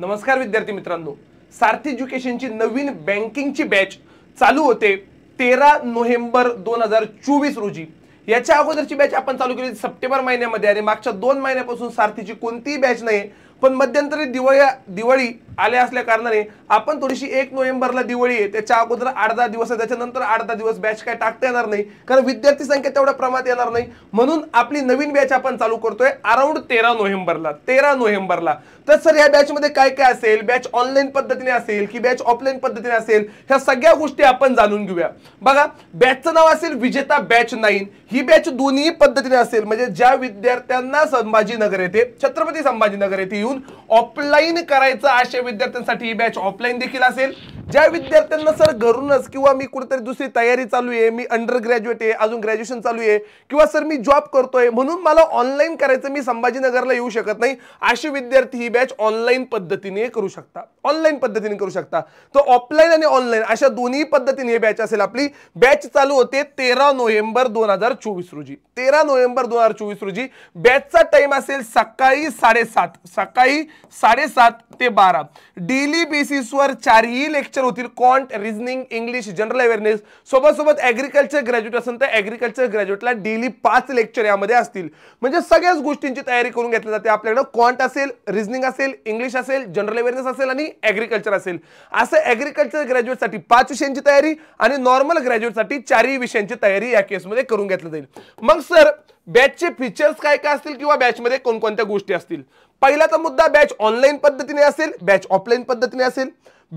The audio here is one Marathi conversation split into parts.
नमस्कार विद्यार्थी मित्रांनो सारथी एज्युकेशनची नवीन बँकिंगची बॅच चालू होते तेरा नोव्हेंबर दोन हजार चोवीस रोजी याच्या अगोदरची बॅच आपण चालू केली सप्टेंबर महिन्यामध्ये आणि मागच्या दोन महिन्यापासून सारथीची कोणतीही बॅच नाही पण मध्यंतरी दिवाळी दिवाळी आले असल्या कारणाने आपण थोडीशी एक नोव्हेंबरला दिवाळी आहे त्याच्या अगोदर आठ दहा दिवस आहे त्याच्यानंतर आठ दहा दिवस बॅच काय टाकता येणार नाही कारण विद्यार्थी संख्या तेवढ्या प्रमाणात येणार नाही म्हणून आपली नवीन बॅच आपण चालू करतोय अराउंड तेरा नोव्हेंबरला तेरा नोव्हेंबरला तर सर या बॅचमध्ये काय काय असेल बॅच ऑनलाईन पद्धतीने असेल की बॅच ऑफलाईन पद्धतीने असेल ह्या सगळ्या गोष्टी आपण जाणून घेऊया बघा बॅचचं नाव असेल विजेता बॅच नाईन ही बॅच दोन्ही पद्धतीने असेल म्हणजे ज्या विद्यार्थ्यांना संभाजीनगर येथे छत्रपती संभाजीनगर येथे येऊन ऑफलाईन करायचं आशय विद्यार्थ्यांसाठी ही बॅच ऑफलाईन देखील असेल ज्या विद्यार्थ्यांना सर घरूनच किंवा मी कुठेतरी दुसरी तयारी चालू आहे मी अंडर ग्रॅज्युएट आहे अजून ग्रॅज्युएशन चालू आहे किंवा सर मी जॉब करतोय म्हणून मला ऑनलाईन करायचं मी संभाजीनगरला येऊ शकत नाही अशी विद्यार्थी ही बॅच ऑनलाईन पद्धतीने करू शकता ऑनलाईन पद्धतीने करू शकता तर ऑफलाईन आणि ऑनलाईन अशा दोन्ही पद्धतीने हे बॅच असेल आपली बॅच चालू होते तेरा नोव्हेंबर दोन हजार चोवीस रोजी तेरा नोव्हेंबर दोन हजार चोवीस रोजी बॅचचा टाइम असेल सकाळी साडेसात सकाळी साडेसात ते बारा डेली बेसिसवर चारही लेक्चर लेक्चर होतील कॉन्ट रिजनिंग इंग्लिश जनरल अवेअरनेस सोबत सोबत ॲग्रिकल्चर ग्रॅज्युएट असेल तर ॲग्रिकल्चर ग्रॅज्युएटला डेली पाच लेक्चर यामध्ये असतील म्हणजे सगळ्याच गोष्टींची तयारी करून घेतली जाते आपल्याकडं कॉन्ट असेल रिजनिंग असेल इंग्लिश असेल जनरल अवेअरनेस असेल आणि ॲग्रिकल्चर असेल असं ॲग्रिकल्चर ग्रॅज्युएटसाठी पाच विषयांची तयारी आणि नॉर्मल ग्रॅज्युएटसाठी चारही विषयांची तयारी या केसमध्ये करून घेतली जाईल मग सर बॅचचे फीचर्स काय काय असतील किंवा बॅचमध्ये कोणकोणत्या गोष्टी असतील पहिलाचा मुद्दा बॅच ऑनलाईन पद्धतीने असेल बॅच ऑफलाईन पद्धतीने असेल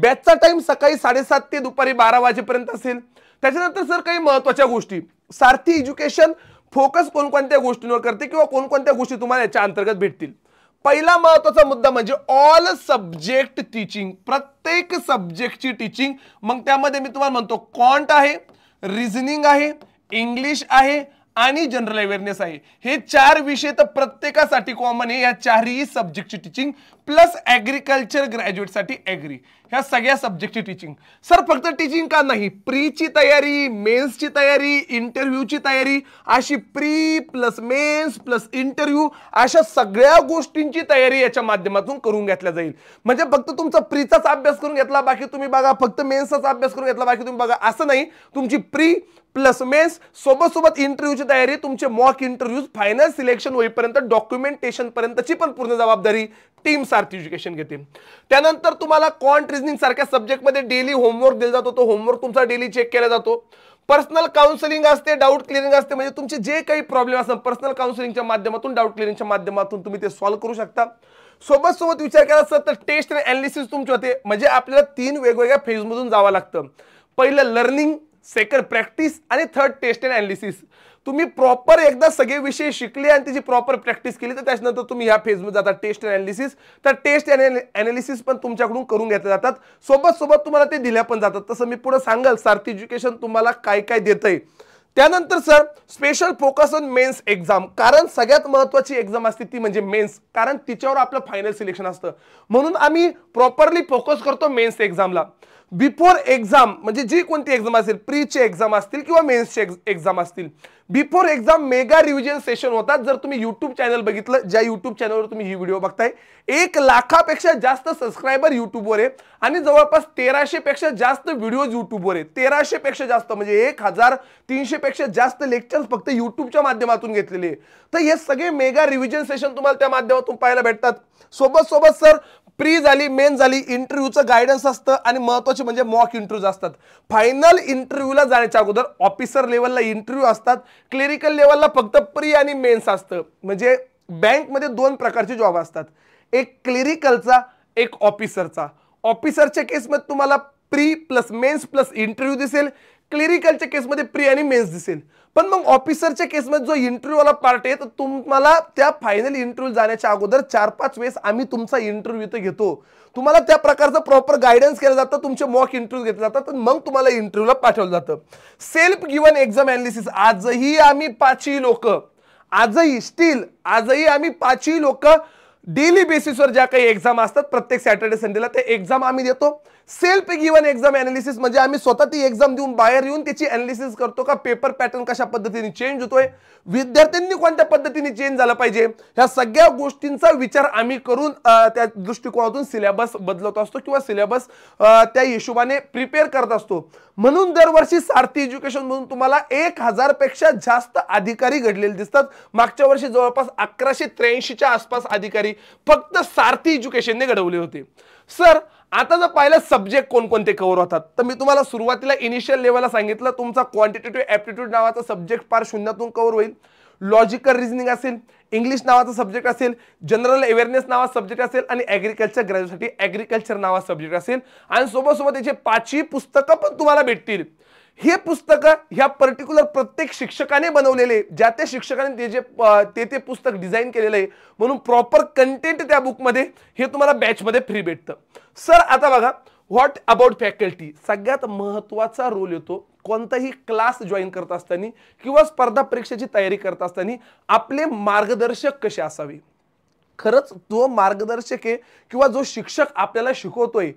बॅचचा टाइम सकाळी साडेसात ते दुपारी बारा वाजेपर्यंत असेल त्याच्यानंतर सर काही महत्वाच्या गोष्टी सारथी एज्युकेशन फोकस कोणकोणत्या गोष्टींवर करते किंवा कोणकोणत्या गोष्टी तुम्हाला याच्या अंतर्गत भेटतील पहिला महत्वाचा मुद्दा म्हणजे ऑल सब्जेक्ट टीचिंग प्रत्येक सब्जेक्टची टीचिंग मग त्यामध्ये मी तुम्हाला म्हणतो कॉन्ट आहे रिझनिंग आहे इंग्लिश आहे आणि जनरल अवेअरनेस आहे हे चार विषय तर प्रत्येकासाठी कॉमन आहे या चारही सब्जेक्टची टीचिंग प्लस ॲग्रिकल्चर ग्रॅज्युएटसाठी ॲग्री ह्या सगळ्या सब्जेक्टची टीचिंग सर फक्त टीचिंग का नाही प्रीची तयारी मेन्सची तयारी इंटरव्ह्यूची तयारी अशी pre plus mains plus interview अशा सगळ्या गोष्टींची तयारी याच्या माध्यमातून करून घेतल्या जाईल म्हणजे फक्त तुमचा प्रीचाच अभ्यास करून घेतला बाकी तुम्ही बघा फक्त मेन्सचाच अभ्यास करून घेतला बाकी तुम्ही बघा असं नाही तुमची प्री प्लस मेन्स सोबत सोबत इंटरव्ह्यूची तयारी तुमचे मॉक इंटरव्ह्यूज फायनल सिलेक्शन होईपर्यंत डॉक्युमेंटेशन पर्यंतची पण पूर्ण जबाबदारी टीम सर्टिफिकेशन एज्युकेशन घेतील त्यानंतर तुम्हाला क्वांट रिझनिंग सारख्या सब्जेक्टमध्ये डेली होमवर्क दिला जातो तो होमवर्क तुमचा डेली चेक केला जातो पर्सनल काउन्सिलिंग असते डाऊट क्लिअरिंग असते म्हणजे तुमचे जे काही प्रॉब्लेम असतात पर्सनल काउन्सिलिंगच्या माध्यमातून डाऊट क्लिअरिंगच्या माध्यमातून तुम्ही ते सॉल्व्ह करू शकता सोबत सोबत विचार केला असता तर टेस्ट आणि अनालिसिस तुमचे होते म्हणजे आपल्याला तीन वेगवेगळ्या फेजमधून जावं लागतं पहिलं लर्निंग सेकंड प्रॅक्टिस आणि थर्ड टेस्ट अँड अनालिसिस तुम्ही प्रॉपर एकदा सगळे विषय शिकले आणि त्याची प्रॉपर प्रॅक्टिस केली तर त्याच्यानंतर तुम्ही ह्या फेजमध्ये जाता टेस्ट अनालिसिस तर टेस्ट अनालिसिस पण तुमच्याकडून करून घेतल्या जातात सोबत सोबत तुम्हाला ते दिल्या पण जातात तसं मी पुढे सांगाल सार्थ एज्युकेशन तुम्हाला काय काय देतंय त्यानंतर sir special focus on mains exam कारण सगळ्यात महत्वाची एक्झाम असते ती म्हणजे मेन्स कारण तिच्यावर आपलं फायनल सिलेक्शन असतं म्हणून आम्ही प्रॉपरली फोकस करतो मेन्स एक्झामला बिफोर एक्झाम म्हणजे जी कोणती एक्झाम असेल प्रीचे एक्झाम असतील किंवा मेन्सचे एक्झाम असतील before exam mega revision session होतात जर तुम्ही युट्यूब चॅनल बघितलं ज्या युट्यूब चॅनलवर तुम्ही ही व्हिडिओ बघताय एक लाखापेक्षा जास्त सबस्क्रायबर युट्यूबवर आहे आणि जवळपास तेराशेपेक्षा जास्त व्हिडिओज युट्यूबवर आहे तेराशेपेक्षा जास्त म्हणजे एक हजार पेक्षा जास्त लेक्चर्स फक्त युट्यूबच्या माध्यमातून घेतलेले तर हे सगळे मेगा रिव्हिजन सेशन तुम्हाला त्या माध्यमातून पाहायला भेटतात सोबत सोबत सर प्री झाली मेन झाली इंटरव्ह्यूचं गायडन्स असतं आणि महत्वाचे म्हणजे मॉक इंटरव्ह्यूज असतात फायनल इंटरव्ह्यूला जाण्याच्या अगोदर ऑफिसर लेवलला इंटरव्ह्यू असतात क्लिरिकल लेवलला फक्त प्री आणि मेन्स असतं म्हणजे बँकमध्ये दोन प्रकारचे जॉब असतात एक क्लिरिकलचा एक ऑफिसरचा ऑफिसरच्या केसमध्ये तुम्हाला pre plus mains plus interview दिसेल क्लिरिकलच्या केसमध्ये प्री आणि मेन्स दिसेल पण मग ऑफिसरच्या केसमध्ये जो इंटरव्ह्यूवाला पार्ट आहे तर तुम्हाला त्या फायनल इंटरव्ह्यू जाण्याच्या अगोदर चार पाच वेळेस आम्ही तुमचा इंटरव्ह्यू इथं घेतो तुम्हाला त्या प्रकारचं प्रॉपर गायडन्स केलं जातं तुमचे मॉक इंटरव्ह्यू घेतले जातात मग तुम्हाला इंटरव्ह्यूला पाठवलं जातं सेल्फ गिवन एक्झाम अनालिसिस आजही आम्ही पाचही लोक आजही स्टील आजही आम्ही पाचही लोक डेली बेसिसवर ज्या काही एक्झाम असतात प्रत्येक सॅटर्डे संडेला ते एक्झाम आम्ही देतो सेल्फ गिवन एक्झाम अनालिसिस म्हणजे आम्ही स्वतः ती एक्झाम देऊन बाहेर येऊन त्याची अनालिसिस करतो का पेपर पॅटर्न कशा पद्धतीने चेंज होतोय विद्यार्थ्यांनी कोणत्या पद्धतीने चेंज झाला पाहिजे ह्या सगळ्या गोष्टींचा विचार आम्ही करून त्या दृष्टिकोनातून सिलेबस बदलत असतो किंवा सिलेबस त्या हिशोबाने प्रिपेअर करत असतो म्हणून दरवर्षी सारथी एज्युकेशन म्हणून तुम्हाला एक हजारपेक्षा जास्त अधिकारी घडलेले दिसतात मागच्या वर्षी जवळपास अकराशे त्र्याऐंशीच्या आसपास अधिकारी फक्त सारथी एज्युकेशनने घडवले होते सर आता जर पाहिलं सब्जेक्ट कोणकोणते कव्हर होतात तर मी तुम्हाला सुरुवातीला इनिशियल लेवलला सांगितलं तुमचा क्वांटिटेटिव्ह ॲप्टिट्यूड नावाचा सब्जेक्ट फार शून्यातून कव्हर होईल लॉजिकल रिजनिंग असेल इंग्लिश नावाचा सब्जेक्ट असेल जनरल अवेअरनेस नावाचा सब्जेक्ट असेल आणि ॲग्रिकल्चर ग्रॅज्युएटसाठी ॲग्रिकल्चर नावाचा सब्जेक्ट असेल आणि सोबत सोबत त्याचे पाचही पुस्तकं पण तुम्हाला भेटतील हे पुस्तक ह्या पर्टिक्युलर प्रत्येक शिक्षकाने बनवलेले ज्या त्या शिक्षकाने ते जे ते ते पुस्तक डिझाईन केलेलं आहे म्हणून प्रॉपर कंटेंट त्या बुकमध्ये हे तुम्हाला बॅचमध्ये फ्री भेटतं सर आता बघा व्हॉट अबाउट फॅकल्टी सगळ्यात महत्त्वाचा रोल येतो कोणताही क्लास जॉईन करत असताना किंवा स्पर्धा परीक्षेची तयारी करत असताना आपले मार्गदर्शक कसे असावे खरंच तो मार्गदर्शक आहे किंवा जो शिक्षक आपल्याला शिकवतोय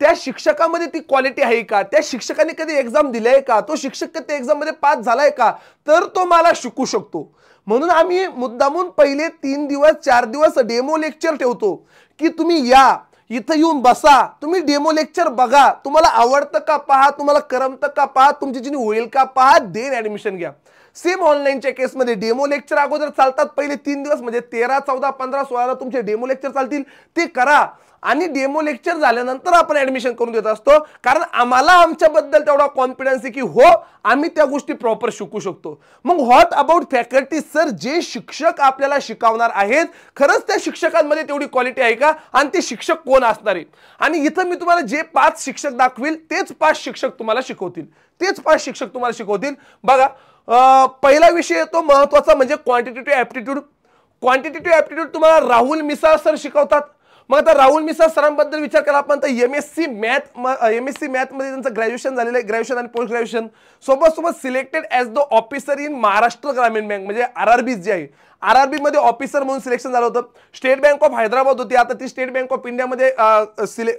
त्या शिक्षकामध्ये ती क्वालिटी आहे का त्या शिक्षकाने कधी एक्झाम दिली आहे का तो शिक्षक कधी एक्झाममध्ये पास झालाय का तर तो मला शिकू शकतो म्हणून आम्ही मुद्दामून पहिले तीन दिवस चार दिवस डेमो लेक्चर ठेवतो की तुम्ही या इथं येऊन बसा तुम्ही डेमो लेक्चर बघा तुम्हाला आवडतं का पहा तुम्हाला करमतं का पहा तुमची जिनी होईल का पहा देन ऍडमिशन घ्या सेम ऑनलाईनच्या केसमध्ये डेमो लेक्चर अगोदर चालतात पहिले तीन दिवस म्हणजे तेरा चौदा पंधरा सोळाला तुमचे डेमो लेक्चर चालतील ते करा आणि डेमो लेक्चर झाल्यानंतर आपण ऍडमिशन करून देत असतो कारण आम्हाला आमच्याबद्दल तेवढा कॉन्फिडन्स आहे की हो आम्ही त्या गोष्टी प्रॉपर शिकू शकतो मग व्हॉट अबाउट फॅकल्टी सर जे शिक्षक आपल्याला शिकवणार आहेत खरंच त्या शिक्षकांमध्ये तेवढी क्वालिटी आहे का आणि ते शिक्षक कोण असणार आहे आणि इथं मी तुम्हाला जे पाच शिक्षक दाखवील तेच पाच शिक्षक तुम्हाला शिकवतील तेच पाच शिक्षक तुम्हाला शिकवतील बघा पहिला विषय येतो महत्त्वाचा म्हणजे क्वांटिटेटिव्ह ॲप्टिट्यूड क्वांटिटेटिव्ह ॲप्टिट्यूड तुम्हाला राहुल मिसाळ सर शिकवतात मग आता राहुल मिसा सरांबद्दल विचार करा आपण तर M S C math M S C मॅथमध्ये त्यांचं ग्रॅज्युएशन झालेलं आहे ग्रॅज्युएशन आणि पोस्ट ग्रॅज्युएशन सोबत सोबत selected as the officer in Maharashtra Gramin bank म्हणजे आर आर बी जे आहे आर आर बीमध्ये ऑफिसर म्हणून सिलेक्शन झालं होतं स्टेट बँक ऑफ हैदराबाद होती आता ती स्टेट बँक ऑफ इंडियामध्ये सिले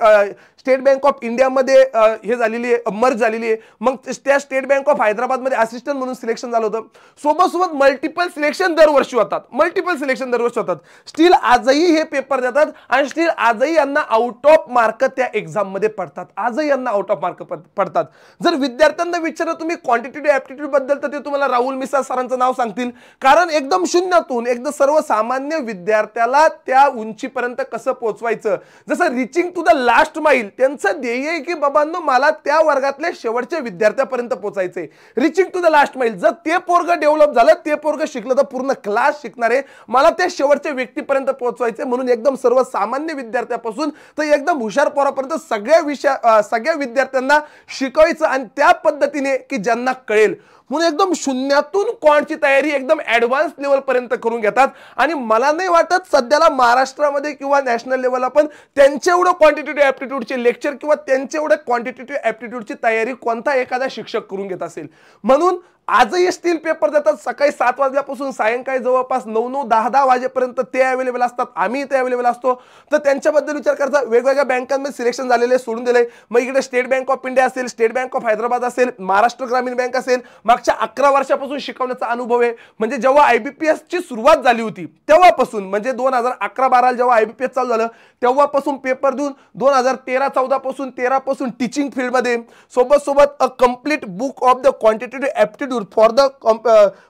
स्टेट बँक ऑफ इंडियामध्ये हे झालेली आहे मर्ज झालेली आहे मग त्या स्टेट बँक ऑफ हैदराबादमध्ये असिस्टंट म्हणून सिलेक्शन झालं होतं सोबत सोबत मल्टिपल सिलेक्शन दरवर्षी होतात मल्टिपल सिलेक्शन दरवर्षी होतात स्टील आजही हे पेपर देतात आणि स्टील आजही यांना आउट ऑफ मार्क त्या एक्झाममध्ये पडतात आजही यांना आउट ऑफ मार्क पडतात जर विद्यार्थ्यांना विचारलं तुम्ही क्वांटिटेटिव्ह ॲप्टिट्यूड बद्दल तर ते तुम्हाला राहुल मिसा सरांचं नाव सांगतील कारण एकदम शून्य माध्यमातून एकदा सर्वसामान्य विद्यार्थ्याला त्या उंचीपर्यंत कसं पोचवायचं जसं reaching to the last mile त्यांचं ध्येय की बाबांनो मला त्या वर्गातल्या शेवटच्या विद्यार्थ्यापर्यंत पोहोचायचे reaching to the last mile जर ते पोरग डेव्हलप झालं ते पोरग शिकलं तर पूर्ण क्लास शिकणारे मला त्या शेवटच्या व्यक्तीपर्यंत पोहोचवायचे म्हणून एकदम सर्वसामान्य विद्यार्थ्यापासून तर एकदम हुशार पोरापर्यंत सगळ्या विषया सगळ्या विद्यार्थ्यांना शिकवायचं आणि त्या पद्धतीने की ज्यांना कळेल म्हणून एकदम शून्यातून क्वांटची तयारी एकदम ॲडव्हान्स लेवलपर्यंत करून घेतात आणि मला नाही वाटत सध्याला महाराष्ट्रामध्ये किंवा नॅशनल लेवलला पण त्यांच्या एवढं क्वांटिटेटिव्ह ॲप्टिट्यूडचे लेक्चर किंवा त्यांच्या एवढं क्वांटिटेटिव्ह ॲप्टिट्यूडची तयारी कोणता एखादा शिक्षक करून घेत असेल म्हणून आजही स्टील पेपर देतात सकाळी सात वाजल्यापासून सायंकाळी जवळपास नऊ नऊ दहा दहा वाजेपर्यंत ते अवेलेबल असतात आम्ही इथे अवेलेबल असतो तर त्यांच्याबद्दल विचार करता वेगवेगळ्या बँकांमध्ये सिलेक्शन झालेले सोडून दिले मग इकडे स्टेट बँक ऑफ इंडिया असेल स्टेट बँक ऑफ हैदराबाद असेल महाराष्ट्र ग्रामीण बँक असेल मागच्या अकरा वर्षापासून शिकवण्याचा अनुभव आहे म्हणजे जेव्हा आय बी पी एसची सुरुवात झाली होती तेव्हापासून म्हणजे दोन हजार अकरा बाराला जेव्हा आय बी पी एस चालू झालं तेव्हापासून पेपर देऊन दोन हजार तेरा चौदापासून तेरापासून टीचिंग फील्डमध्ये सोबत सोबत a complete book of the quantitative aptitude for the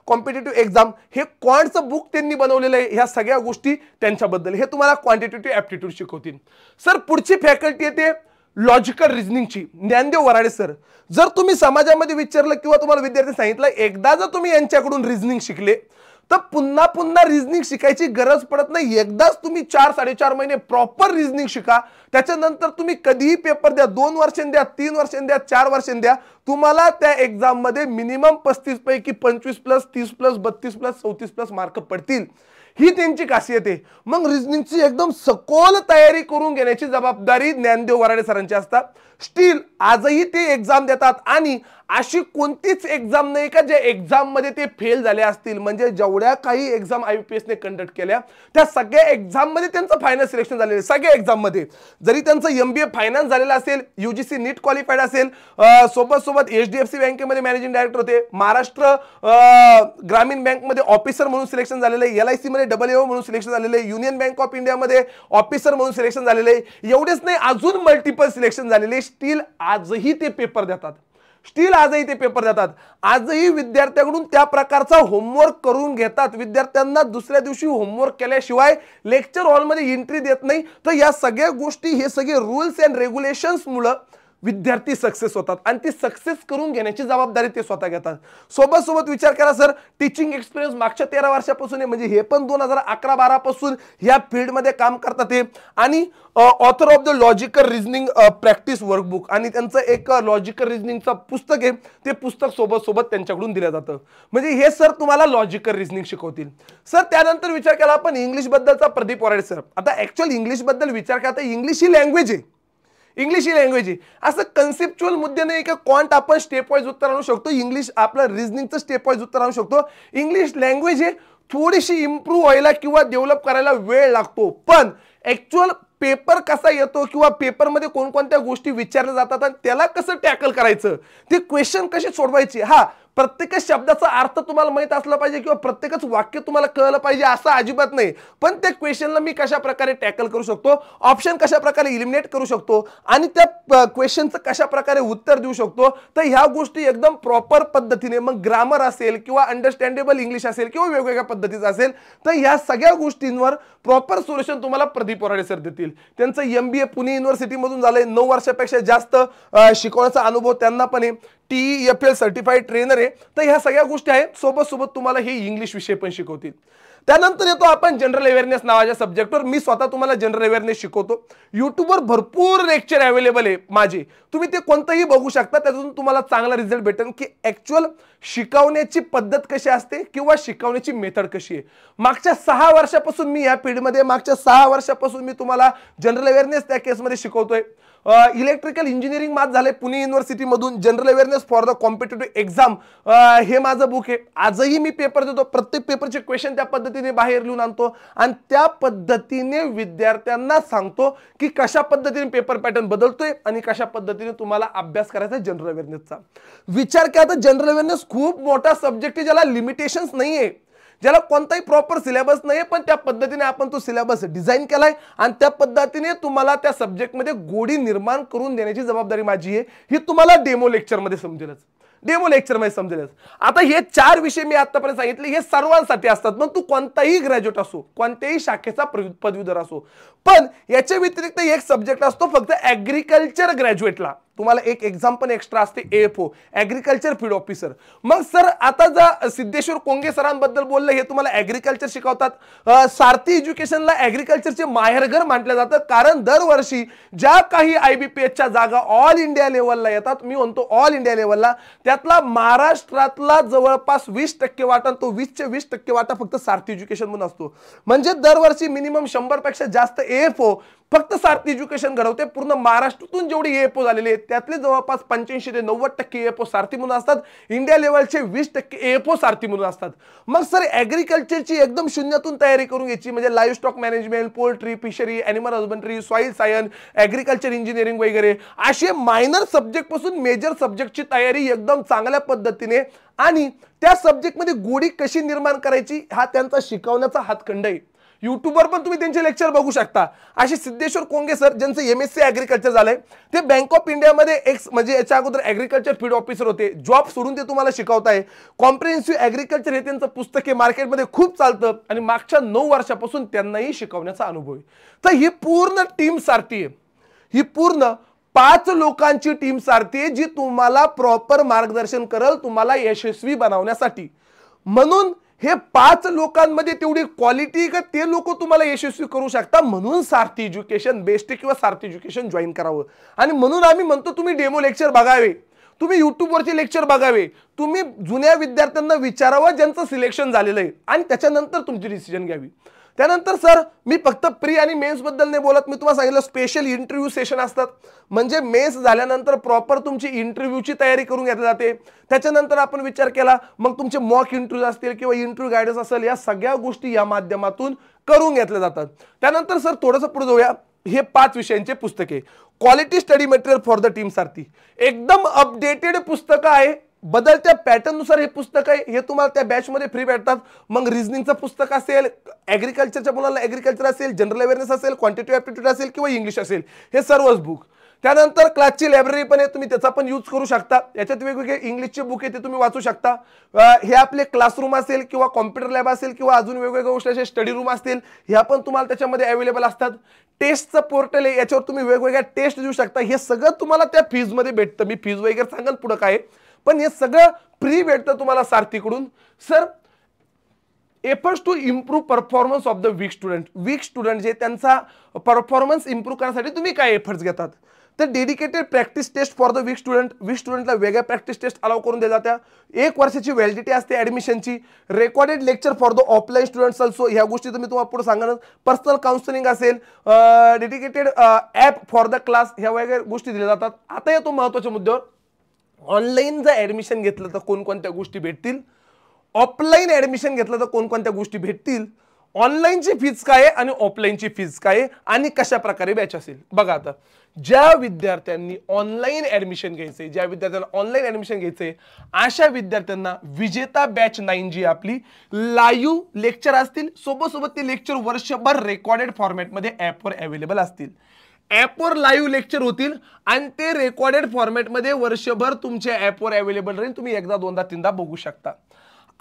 competitive exam हे क्वांटचं बुक त्यांनी बनवलेलं आहे ह्या सगळ्या गोष्टी त्यांच्याबद्दल हे तुम्हाला क्वांटिटेटिव्ह ॲप्टिट्यूड शिकवतील सर पुढची फॅकल्टी येते लॉजिकल रिझनिंगची ज्ञानदेव वराडे सर जर तुम्ही समाजामध्ये विचारलं किंवा तुम्हाला विद्यार्थी सांगितलं एकदा जर तुम्ही यांच्याकडून रिजनिंग शिकले तर पुन्हा पुन्हा रिजनिंग शिकायची गरज पडत नाही एकदाच तुम्ही चार साडेचार महिने प्रॉपर रिजनिंग शिका त्याच्यानंतर तुम्ही कधीही पेपर द्या दोन वर्षे द्या तीन वर्षां द्या चार वर्षां द्या तुम्हाला त्या मध्ये मिनिमम पस्तीस पैकी पंचवीस प्लस तीस प्लस बत्तीस प्लस चौतीस प्लस मार्क पडतील ही त्यांची खासियत आहे मग रिजनिंगची एकदम सखोल तयारी करून घेण्याची जबाबदारी ज्ञानदेव वराडे सरांची असतात स्टील आजही ते एक्झाम देतात आणि अशी कोणतीच एक्झाम नाही का ज्या एक्झाममध्ये ते फेल झाले असतील म्हणजे जेवढ्या काही एक्झाम आय पी एसने कंडक्ट केल्या त्या सगळ्या एक्झाममध्ये त्यांचं फायनल सिलेक्शन झालेलं आहे सगळ्या एक्झाममध्ये जरी त्यांचं एम बी ए फायनान्स झालेलं असेल युजीसी नीट क्वालिफाईड असेल सोबत सोबत एच डी एफ सी बँकेमध्ये मॅनेजिंग डायरेक्टर होते महाराष्ट्र ग्रामीण बँकमध्ये ऑफिसर म्हणून सिलेक्शन झालेलं आहे एल आय सीमध्ये डबल एओ म्हणून सिलेक्शन झालेलं आहे युनियन बँक ऑफ इंडियामध्ये ऑफिसर म्हणून सिलेक्शन झालेलं आहे एवढेच नाही अजून मल्टिपल सिलेक्शन झालेले स्टील आजही ते पेपर देतात स्टील आजही ते पेपर देतात आजही विद्यार्थ्यांकडून त्या प्रकारचा होमवर्क करून घेतात विद्यार्थ्यांना दुसऱ्या दिवशी होमवर्क केल्याशिवाय लेक्चर हॉलमध्ये एंट्री देत नाही तर या सगळ्या गोष्टी हे सगळे रूल्स अँड रेग्युलेशन्समुळं विद्यार्थी सक्सेस होतात आणि ती सक्सेस करून घेण्याची जबाबदारी ते स्वतः घेतात सोबत सोबत विचार करा सर टीचिंग एक्सपिरियन्स मागच्या तेरा वर्षापासून आहे म्हणजे हे पण दोन हजार अकरा बारापासून ह्या फील्डमध्ये काम करतात हे आणि author of the logical reasoning practice workbook आणि त्यांचं एक लॉजिकल रिजनिंगचं पुस्तक आहे ते पुस्तक सोबत सोबत त्यांच्याकडून दिलं जातं म्हणजे हे सर तुम्हाला लॉजिकल रिजनिंग शिकवतील सर त्यानंतर विचार केला आपण इंग्लिशबद्दलचा प्रदीप वराडे सर आता इंग्लिश इंग्लिशबद्दल विचार केला तर इंग्लिश ही लँग्वेज आहे इंग्लिश ही लँग्वेज आहे असं कन्सेप्च्युअल मुद्दे नाही का क्वांट आपण स्टेप वाईज उत्तर आणू शकतो इंग्लिश आपलं रिझनिंगचं स्टेप वाईज उत्तर आणू शकतो इंग्लिश लँग्वेज हे थोडीशी इम्प्रूव्ह व्हायला किंवा डेव्हलप करायला वेळ लागतो पण ॲक्च्युअल पेपर कसा येतो किंवा पेपरमध्ये कोणकोणत्या गोष्टी विचारल्या जातात आणि त्याला कसं टॅकल करायचं ते क्वेश्चन कसे सोडवायचे हा प्रत्येक शब्दाचा अर्थ तुम्हाला माहीत असला पाहिजे किंवा प्रत्येकच वाक्य तुम्हाला कळलं पाहिजे असं अजिबात नाही पण त्या क्वेश्चनला मी कशा प्रकारे टॅकल करू शकतो ऑप्शन कशा प्रकारे इलिमिनेट करू शकतो आणि त्या क्वेश्चनचं कशा प्रकारे उत्तर देऊ शकतो तर ह्या गोष्टी एकदम प्रॉपर पद्धतीने मग ग्रामर असेल किंवा अंडरस्टँडेबल इंग्लिश असेल किंवा वेगवेगळ्या पद्धतीचं असेल तर ह्या सगळ्या गोष्टींवर प्रॉपर सोल्युशन तुम्हाला प्रदीप वराडे सर देतील त्यांचं एम बी ए पुणे युनिव्हर्सिटीमधून झालंय नऊ वर्षापेक्षा जास्त शिकवण्याचा अनुभव त्यांना पण आहे T F L certified trainer आहे तर ह्या सगळ्या गोष्टी आहेत सोबत सोबत तुम्हाला हे इंग्लिश विषय पण शिकवतील त्यानंतर येतो आपण जनरल अवेअरनेस नावाच्या सब्जेक्टवर मी स्वतः तुम्हाला जनरल अवेअरनेस शिकवतो युट्यूबवर भरपूर लेक्चर अवेलेबल आहे माझे तुम्ही ते कोणतंही बघू शकता त्यातून तुम्हाला चांगला रिझल्ट भेटेल की ॲक्च्युअल शिकवण्याची पद्धत कशी असते किंवा शिकवण्याची मेथड कशी आहे मागच्या सहा वर्षापासून मी या फील्डमध्ये मागच्या सहा वर्षापासून मी तुम्हाला जनरल अवेअरनेस त्या केसमध्ये शिकवतोय इलेक्ट्रिकल इंजिनिअरिंग मात झालंय पुणे युनिव्हर्सिटीमधून general awareness for the competitive exam हे माझं बुक आहे आजही मी पेपर देतो प्रत्येक पेपरचे क्वेश्चन त्या पद्धतीने बाहेर लिहून आणतो आणि त्या पद्धतीने विद्यार्थ्यांना सांगतो की कशा पद्धतीने पेपर पॅटर्न बदलतोय आणि कशा पद्धतीने तुम्हाला अभ्यास करायचा आहे जनरल अवेअरनेसचा विचार केला तर जनरल अवेअरनेस खूप मोठा सब्जेक्ट आहे ज्याला लिमिटेशन्स नाही ज्याला कोणताही प्रॉपर सिलेबस नाही पण त्या पद्धतीने आपण तो सिलेबस डिझाईन केला आहे आणि त्या पद्धतीने तुम्हाला त्या सब्जेक्टमध्ये गोडी निर्माण करून देण्याची जबाबदारी माझी आहे ही तुम्हाला डेमो लेक्चरमध्ये समजेलच डेमो लेक्चर मध्ये समजेलच आता हे चार विषय मी आतापर्यंत सांगितले हे सर्वांसाठी असतात मग तू कोणताही ग्रॅज्युएट असो कोणत्याही शाखेचा पदवीधर असो पण याच्या व्यतिरिक्त एक सब्जेक्ट असतो फक्त ऍग्रिकल्चर ग्रॅज्युएटला तुम्हाला एक एक्झाम्पल एक्स्ट्रा असते F O agriculture field officer मग सर आता जर सिद्धेश्वर कोंगे सरांबद्दल बोललं हे तुम्हाला ऍग्रिकल्चर शिकवतात सारथी एज्युकेशनला ऍग्रिकल्चरचे माहेरघर म्हटलं जातं कारण दरवर्षी ज्या काही आय बी पी जागा ऑल इंडिया लेवलला येतात मी म्हणतो ऑल इंडिया लेवलला त्या त्यातला महाराष्ट्रातला जवळपास वीस टक्के वाटा तो वीसचे वीस टक्के वाटा फक्त सारथी एज्युकेशन म्हणून असतो म्हणजे दरवर्षी मिनिमम शंभर पेक्षा जास्त एफ ओ फक्त सारथी एज्युकेशन घडवते पूर्ण महाराष्ट्रातून जेवढी एफ ओ झालेले आहेत त्यातले जवळपास पंच्याऐंशी ते नव्वद टक्के एफ ओ सारथी म्हणून असतात इंडिया लेवलचे वीस टक्के एफ ओ सारथी म्हणून असतात मग सर ॲग्रिकल्चरची एकदम शून्यातून तयारी करून घ्यायची म्हणजे livestock management poultry fishery animal husbandry soil science agriculture engineering वगैरे असे मायनर सब्जेक्टपासून मेजर सब्जेक्टची तयारी एकदम चांगल्या पद्धतीने आणि त्या सब्जेक्टमध्ये गोडी कशी निर्माण करायची हा त्यांचा शिकवण्याचा हातखंड आहे युट्यूबवर पण तुम्ही त्यांचे लेक्चर बघू शकता असे सिद्धेश्वर कोंगे सर ज्यांचं एम एस सी ॲग्रिकल्चर झालंय ते बँक ऑफ इंडियामध्ये एक्स म्हणजे याच्या अगोदर ॲग्रिकल्चर फील्ड ऑफिसर होते जॉब सोडून ते तुम्हाला शिकवत आहे कॉम्प्रिहेन्सिव्ह हे त्यांचं पुस्तक हे मार्केटमध्ये खूप चालतं आणि मागच्या नऊ वर्षापासून त्यांनाही शिकवण्याचा अनुभव आहे तर ही पूर्ण टीम सारती आहे ही पूर्ण पाच लोकांची टीम सारते जी तुम्हाला प्रॉपर मार्गदर्शन करल तुम्हाला यशस्वी बनवण्यासाठी म्हणून हे पाच लोकांमध्ये तेवढी क्वालिटी का ते लोक तुम्हाला यशस्वी करू शकता म्हणून सारथी एज्युकेशन बेस्ट किंवा सारथी एज्युकेशन जॉईन करावं आणि म्हणून आम्ही म्हणतो तुम्ही डेमो लेक्चर बघावे तुम्ही यूट्यूबवरचे लेक्चर बघावे तुम्ही जुन्या विद्यार्थ्यांना विचारावं ज्यांचं सिलेक्शन झालेलं आहे आणि त्याच्यानंतर तुमची डिसिजन घ्यावी त्यानंतर सर मी फक्त प्री आणि मेन्सबद्दल नाही बोलत मी तुम्हाला सांगितलं स्पेशल इंटरव्ह्यू सेशन असतात म्हणजे मेन्स झाल्यानंतर प्रॉपर तुमची इंटरव्ह्यूची तयारी करून घेतली जाते त्याच्यानंतर आपण विचार केला मग तुमचे मॉक इंटरव्ह्यू असतील किंवा इंटरव्ह्यू गायडन्स असेल या सगळ्या गोष्टी या माध्यमातून करून घेतल्या जातात त्यानंतर सर थोडंसं पुढे जाऊया हे पाच विषयांचे पुस्तके quality study material for the team Sarathi एकदम अपडेटेड पुस्तकं आहे बदलत्या पॅटर्ननुसार हे पुस्तक आहे हे तुम्हाला त्या बॅचमध्ये फ्री भेटतात मग रिझनिंगचं पुस्तक असेल ॲग्रिकल्चरच्या मुलाला ॲग्रिकल्चर असेल जनरल अवेअरनेस असेल क्वांटिटी ॲप्टिट्यूड असेल किंवा इंग्लिश असेल हे सर्वच बुक त्यानंतर क्लासची लायब्ररी पण आहे तुम्ही त्याचा पण यूज करू शकता याच्यात वेगवेगळे इंग्लिशचे बुक आहे ते तुम्ही वाचू शकता हे आपले क्लासरूम असेल किंवा कॉम्प्युटर लॅब असेल किंवा अजून वेगवेगळ्या गोष्टी असे स्टडी रूम असतील ह्या पण तुम्हाला त्याच्यामध्ये अवेलेबल असतात टेस्टचं पोर्टल आहे याच्यावर तुम्ही वेगवेगळ्या टेस्ट देऊ शकता हे सगळं तुम्हाला त्या फीजमध्ये भेटतं मी फीज वगैरे सांगाल पुढं काय पण हे सगळं फ्री भेटतं तुम्हाला सारथीकडून sir efforts to improve performance of the weak student weak student जे त्यांचा परफॉर्मन्स इम्प्रूव्ह करण्यासाठी तुम्ही काय एफर्ट्स घेतात तर dedicated practice test for the weak student weak स्टुडंटला वेगळ्या प्रॅक्टिस टेस्ट अलाव करून दिल्या जात्या एक वर्षाची व्हॅलिडिटी असते ॲडमिशनची recorded lecture for the offline students also ह्या गोष्टी तुम्ही तुम्हाला पुढे सांगणार पर्सनल काउन्सिलिंग असेल dedicated app for the class ह्या वेगळ्या गोष्टी दिल्या जातात आता येतो महत्त्वाच्या मुद्द्यावर ऑनलाईन जर ॲडमिशन घेतलं तर कोणकोणत्या गोष्टी भेटतील ऑफलाईन ॲडमिशन घेतलं तर कोणकोणत्या गोष्टी भेटतील ऑनलाईनची फीज काय आहे आणि ऑफलाईनची फीज काय आहे आणि कशा प्रकारे बॅच असेल बघा आता ज्या विद्यार्थ्यांनी ऑनलाईन ऍडमिशन घ्यायचे ज्या विद्यार्थ्यांना ऑनलाईन ऍडमिशन घ्यायचे अशा विद्यार्थ्यांना विजेता बॅच नाईन जी आपली लाईव्ह लेक्चर असतील सोबत सोबत ते लेक्चर वर्षभर रेकॉर्डेड फॉर्मॅटमध्ये ॲपवर अवेलेबल असतील ॲपवर लाईव्ह लेक्चर होतील आणि ते रेकॉर्डेड फॉर्मॅटमध्ये वर्षभर तुमच्या ॲपवर अवेलेबल राहील तुम्ही एकदा दोनदा तीनदा बघू शकता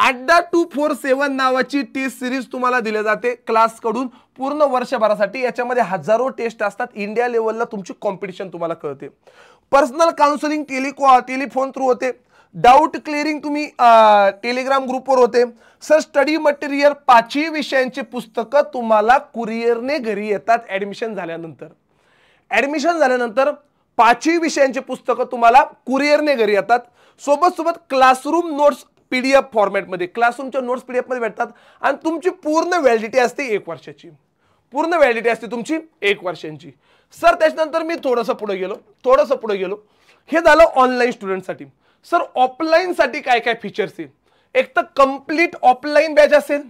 अड्डा टू फोर सेवन नावाची टेस्ट सिरीज तुम्हाला दिली जाते क्लासकडून पूर्ण वर्षभरासाठी याच्यामध्ये हजारो टेस्ट असतात इंडिया लेवलला तुमची कॉम्पिटिशन तुम्हाला कळते personal counselling tele telephone through होते डाऊट क्लिअरिंग तुम्ही टेलिग्राम ग्रुपवर होते सर स्टडी मटेरियल पाचही विषयांची पुस्तकं तुम्हाला कुरिअरने घरी येतात ॲडमिशन झाल्यानंतर ॲडमिशन झाल्यानंतर पाचवी विषयांची पुस्तकं तुम्हाला कुरिअरने घरी येतात सोबत सोबत classroom notes P D F फॉर्मॅटमध्ये क्लासरूमच्या नोट्स पी डी एफमध्ये भेटतात आणि तुमची पूर्ण व्हॅलिडिटी असते एक वर्षाची पूर्ण व्हॅलिडिटी असते तुमची एक वर्षांची सर त्याच्यानंतर मी थोडंसं पुढे गेलो थोडंसं पुढे गेलो हे झालं ऑनलाईन स्टुडंटसाठी सर ऑफलाईनसाठी काय काय फीचर्स येईल एक तर कम्प्लीट ऑफलाईन बॅच असेल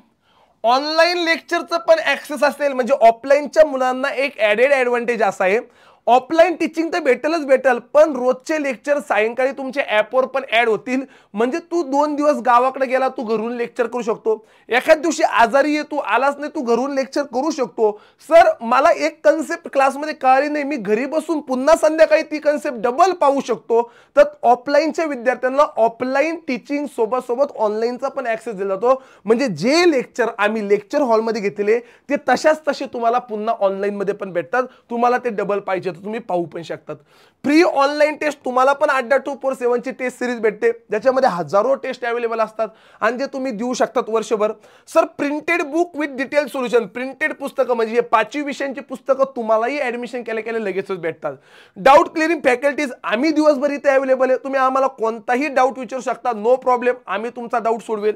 ऑनलाईन लेक्चरचं पण ॲक्सेस असेल म्हणजे ऑफलाईनच्या मुलांना एक ॲडेड ॲडव्हान्टेज असा आहे ऑफलाईन टीचिंग तर भेटेलच भेटेल पण रोजचे लेक्चर सायंकाळी तुमच्या ॲपवर पण ॲड होतील म्हणजे तू दोन दिवस गावाकडे गेला तू घरून लेक्चर करू शकतो एखाद दिवशी आजारी आहे तू आलाच नाही तू घरून लेक्चर करू शकतो सर मला एक कन्सेप्ट क्लासमध्ये कळाली नाही मी घरी बसून पुन्हा संध्याकाळी ती कन्सेप्ट डबल पाहू शकतो तर ऑफलाईनच्या विद्यार्थ्यांना ऑफलाईन टीचिंग सोबत सोबत ऑनलाईनचा पण ॲक्सेस दिला जातो म्हणजे जे लेक्चर आम्ही लेक्चर हॉलमध्ये घेतले ते तशाच तसे तुम्हाला पुन्हा ऑनलाईनमध्ये पण भेटतात तुम्हाला ते डबल पाहिजे तर तुम्ही पाहू पण शकतात प्री ऑनलाइन टेस्ट तुम्हाला पण अड्डा टू फोर सेवनची टेस्ट सिरीज भेटते ज्याच्यामध्ये हजारो टेस्ट अवेलेबल असतात आणि जे तुम्ही देऊ शकतात वर्षभर sir printed book with detail solution printed पुस्तकं म्हणजे हे पाचवी विषयांची पुस्तकं तुम्हालाही ऍडमिशन केल्या केल्या लगेचच भेटतात डाउट क्लिअरिंग फॅकल्टीज आम्ही दिवसभर इथे अवेलेबल आहे तुम्ही आम्हाला कोणताही डाउट विचारू शकता नो प्रॉब्लेम आम्ही तुमचा डाउट सोडवेल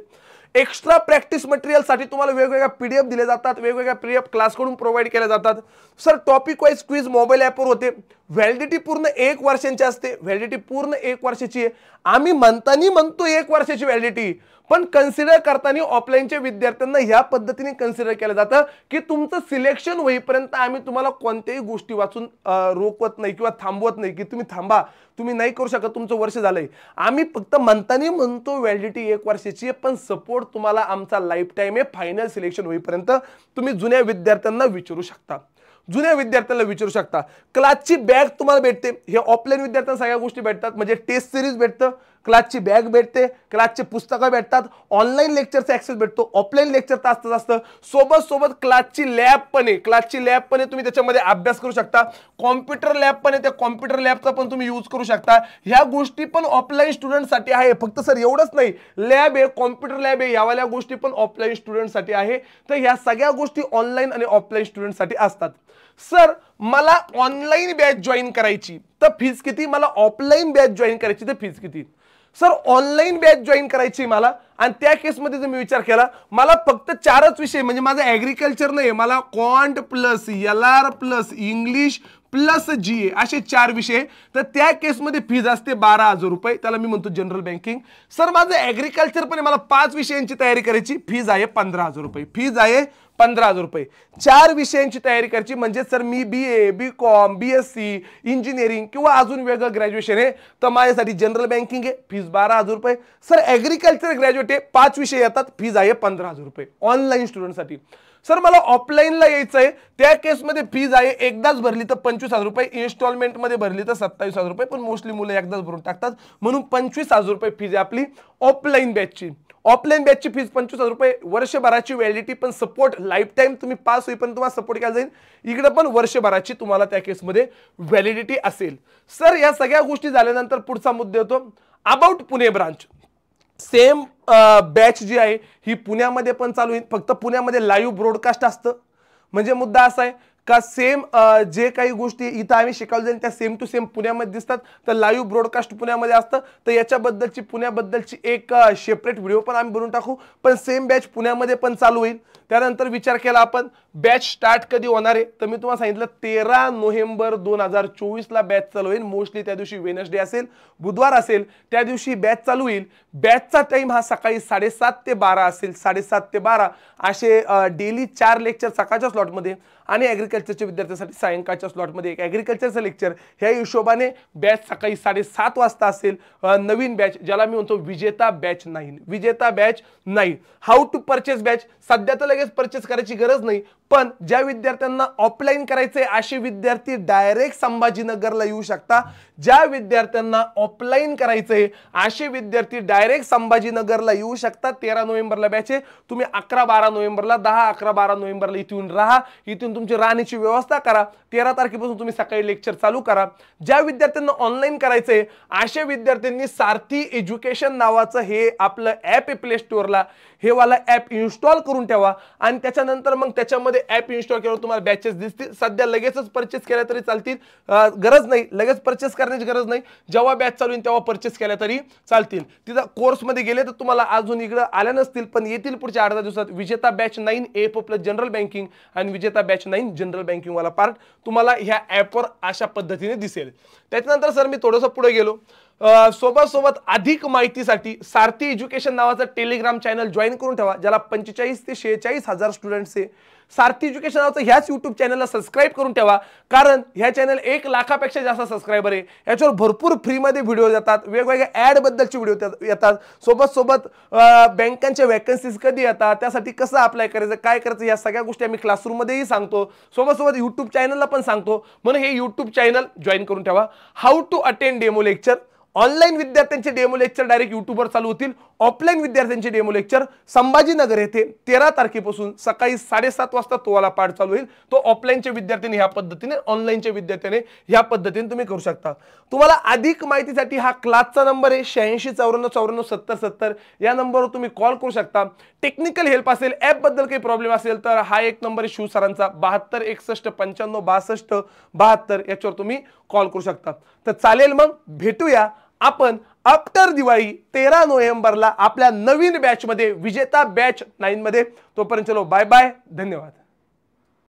एक्स्ट्रा प्रॅक्टिस मटेरियलसाठी तुम्हाला वेगवेगळ्या पीडीएफ दिले जातात वेगवेगळ्या एफ क्लासकडून प्रोव्हाइड केल्या जातात sir topic wise quiz mobile ॲपवर होते व्हॅलिडिटी पूर्ण एक वर्षांची असते व्हॅलिडिटी पूर्ण एक वर्षाची आहे आम्ही म्हणताना म्हणतो एक वर्षाची व्हॅलिडिटी पण कन्सिडर करताना ऑफलाईनच्या विद्यार्थ्यांना ह्या पद्धतीने कन्सिडर केलं जातं की तुमचं सिलेक्शन होईपर्यंत आम्ही तुम्हाला कोणत्याही गोष्टी वाचून रोखवत नाही किंवा थांबवत नाही की तुम्ही थांबा तुम्ही नाही करू शकत तुमचं वर्ष झालंय आम्ही फक्त म्हणताना म्हणतो व्हॅलिडिटी एक वर्षाची आहे पण सपोर्ट तुम्हाला आमचा लाईफ टाईम आहे फायनल सिलेक्शन होईपर्यंत तुम्ही जुन्या विद्यार्थ्यांना विचारू शकता जुन्या विद्यार्थ्यांना विचारू शकता क्लासची बॅग तुम्हाला भेटते हे ऑफलाईन विद्यार्थ्यांना सगळ्या गोष्टी भेटतात म्हणजे टेस्ट सिरीज भेटतं क्लासची बॅग भेटते क्लासचे पुस्तकं भेटतात ऑनलाईन लेक्चरचा ॲक्सेस भेटतो ऑफलाईन लेक्चर तास असतं सोबत सोबत क्लासची लॅब पण आहे क्लासची लॅब पण आहे तुम्ही त्याच्यामध्ये अभ्यास करू शकता कॉम्प्युटर लॅब पण आहे त्या कॉम्प्युटर लॅबचा पण तुम्ही यूज करू शकता ह्या गोष्टी पण ऑफलाईन स्टुडंटसाठी आहे फक्त सर एवढंच नाही लॅब आहे कॉम्प्युटर लॅब आहे यावाल्या गोष्टी पण ऑफलाईन स्टुडंटसाठी आहे तर ह्या सगळ्या गोष्टी ऑनलाईन आणि ऑफलाईन स्टुडंटसाठी असतात सर मला ऑनलाईन बॅच जॉईन करायची तर फीज किती मला ऑफलाईन बॅच जॉईन करायची तर फीज किती सर ऑनलाईन बॅच जॉईन करायची मला आणि त्या केसमध्ये जर मी विचार केला मला फक्त चारच विषय म्हणजे माझं ॲग्रिकल्चर नाही मला quant plus L R plus English plus G A असे चार विषय तर त्या केसमध्ये फीज असते बारा हजार रुपये त्याला मी म्हणतो जनरल बँकिंग सर माझं ॲग्रिकल्चर पण मला पाच विषयांची तयारी करायची फीज आहे पंधरा हजार रुपये फीज आहे पंधरा हजार रुपये चार विषयांची तयारी करायची म्हणजे सर मी B A B com B S C engineering किंवा अजून वेगळं ग्रॅज्युएशन आहे तर माझ्यासाठी जनरल बँकिंग आहे फीज बारा हजार रुपये सर ॲग्रिकल्चर ग्रॅज्युएट आहे पाच विषय येतात फीज आहे पंधरा हजार रुपये ऑनलाईन स्टुडंटसाठी सर मला ऑफलाईनला यायचं आहे त्या केसमध्ये फीज आहे एकदाच भरली तर पंचवीस हजार रुपये इन्स्टॉलमेंटमध्ये भरली तर सत्तावीस हजार रुपये पण मोस्टली मुलं एकदाच भरून टाकतात म्हणून पंचवीस हजार रुपये फीज आहे आपली ऑफलाईन बॅचची ऑफलाईन बॅचची फीज पंचवीस हजार रुपये वर्षभराची व्हॅलिडिटी पण सपोर्ट लाईफ टाईम तुम्ही पास पण तुम्हाला सपोर्ट केला जाईल इकडे पण वर्षभराची तुम्हाला त्या केसमध्ये व्हॅलिडिटी असेल सर या सगळ्या गोष्टी झाल्यानंतर पुढचा मुद्दा येतो about Pune branch same batch जी आहे ही पुण्यामध्ये पण चालू होईल फक्त पुण्यामध्ये लाईव्ह ब्रॉडकास्ट असतं म्हणजे मुद्दा असा आहे का सेम जे काही गोष्टी इथं आम्ही शिकवल्या जाईल त्या सेम टू सेम पुण्यामध्ये दिसतात तर लाईव्ह ब्रॉडकास्ट पुण्यामध्ये असतं तर याच्याबद्दलची पुण्याबद्दलची एक सेपरेट व्हिडिओ पण आम्ही बनवून टाकू पण सेम बॅच पुण्यामध्ये पण चालू होईल त्यानंतर विचार केला आपण बॅच स्टार्ट कधी होणार आहे तर मी तुम्हाला सांगितलं तेरा नोव्हेंबर दोन हजार चोवीसला बॅच चालू होईल मोस्टली त्या दिवशी वेनसडे असेल बुधवार असेल त्या दिवशी बॅच चालू होईल बॅचचा टाईम हा सकाळी साडेसात ते बारा असेल साडेसात ते बारा असे डेली चार लेक्चर सकाळच्या स्लॉटमध्ये आणि ॲग्रिकल्चरच्या विद्यार्थ्यांसाठी सायंकाळच्या स्लॉटमध्ये एक ॲग्रिकल्चरचं लेक्चर ह्या हिशोबाने बॅच सकाळी साडेसात वाजता असेल नवीन बॅच ज्याला मी म्हणतो विजेता बॅच नाही विजेता बॅच नाही हाऊ टू परचेस बॅच सध्या तर लगेच परचेस करायची गरज नाही पण ज्या विद्यार्थ्यांना ऑफलाईन करायचे असे विद्यार्थी डायरेक्ट संभाजीनगरला येऊ शकता ज्या विद्यार्थ्यांना ऑफलाईन करायचे असे विद्यार्थी डायरेक्ट संभाजीनगरला येऊ शकता तेरा नोव्हेंबरला बॅच आहे तुम्ही अकरा बारा नोव्हेंबरला दहा अकरा बारा नोव्हेंबरला इथून राहा इथून तुमची राहण्याची व्यवस्था करा तेरा तारखेपासून तुम्ही सकाळी लेक्चर चालू करा ज्या विद्यार्थ्यांना ऑनलाईन करायचे असे विद्यार्थ्यांनी सारथी एज्युकेशन नावाचं हे आपलं ॲप आहे प्ले स्टोअरला हे वाला ॲप इन्स्टॉल करून ठेवा आणि त्याच्यानंतर मग त्याच्यामध्ये मध्ये ॲप इन्स्टॉल केलं तुम्हाला बॅचेस दिसतील सध्या लगेचच परचेस केल्या तरी चालतील गरज नाही लगेच परचेस करण्याची गरज नाही जेव्हा बॅच चालू तेव्हा परचेस केल्या तरी चालतील तिथं कोर्समध्ये गेले तर तुम्हाला अजून इकडं आल्या नसतील पण येतील पुढच्या अर्धा दिवसात Vijeta batch nine A plus general banking आणि विजेता बॅच नाईन जनरल बँकिंगवाला पार्ट तुम्हाला ह्या ॲपवर अशा पद्धतीने दिसेल त्याच्यानंतर सर मी थोडंसं पुढे गेलो सोबत सोबत अधिक माहितीसाठी सारथी एज्युकेशन नावाचा टेलिग्राम चॅनल जॉईन करून ठेवा ज्याला पंचेचाळीस ते शेहेचाळीस हजार स्टुडंट्सचे सारथी एज्युकेशन ह्याच युट्यूब चॅनलला सबस्क्राईब करून ठेवा कारण ह्या चॅनल एक लाखापेक्षा जास्त सबस्क्रायबर आहे याच्यावर भरपूर फ्रीमध्ये व्हिडिओ येतात वेगवेगळ्या ॲडबद्दलचे व्हिडिओ येतात सोबत सोबत बँकांच्या वॅकन्सीज कधी येतात त्यासाठी कसं अप्लाय करायचं काय करायचं या सगळ्या गोष्टी आम्ही क्लासरूममध्येही सांगतो सोबत सोबत यूट्यूब चॅनलला पण सांगतो म्हणून हे यूट्यूब चॅनल जॉईन करून ठेवा how to attend demo lecture online विद्यार्थ्यांचे डेमो लेक्चर डायरेक्ट युट्यूबवर चालू होतील ऑफलाईन विद्यार्थ्यांचे डेमो लेक्चर संभाजीनगर येथे तेरा तारखेपासून सकाळी साडेसात वाजता तुम्हाला पाठ चालू होईल तो ऑफलाईनच्या विद्यार्थ्यांनी ह्या पद्धतीने ऑनलाईनच्या विद्यार्थ्याने ह्या पद्धतीने तुम्ही करू शकता तुम्हाला अधिक माहितीसाठी हा क्लासचा नंबर आहे शहाऐंशी चौऱ्याण्णव चौऱ्याण्णव सत्तर सत्तर या नंबरवर तुम्ही कॉल करू शकता टेक्निकल हेल्प असेल ॲपबद्दल काही प्रॉब्लेम असेल तर हा एक नंबर आहे सरांचा बहात्तर एकसष्ट पंच्याण्णव बासष्ट बहात्तर याच्यावर तुम्ही कॉल करू शकता तर चालेल मग भेटूया आपण आफ्टर दिवाळी तेरा नोव्हेंबरला आपल्या नवीन बॅचमध्ये विजेता बॅच नाईनमध्ये तोपर्यंत चलो बाय बाय धन्यवाद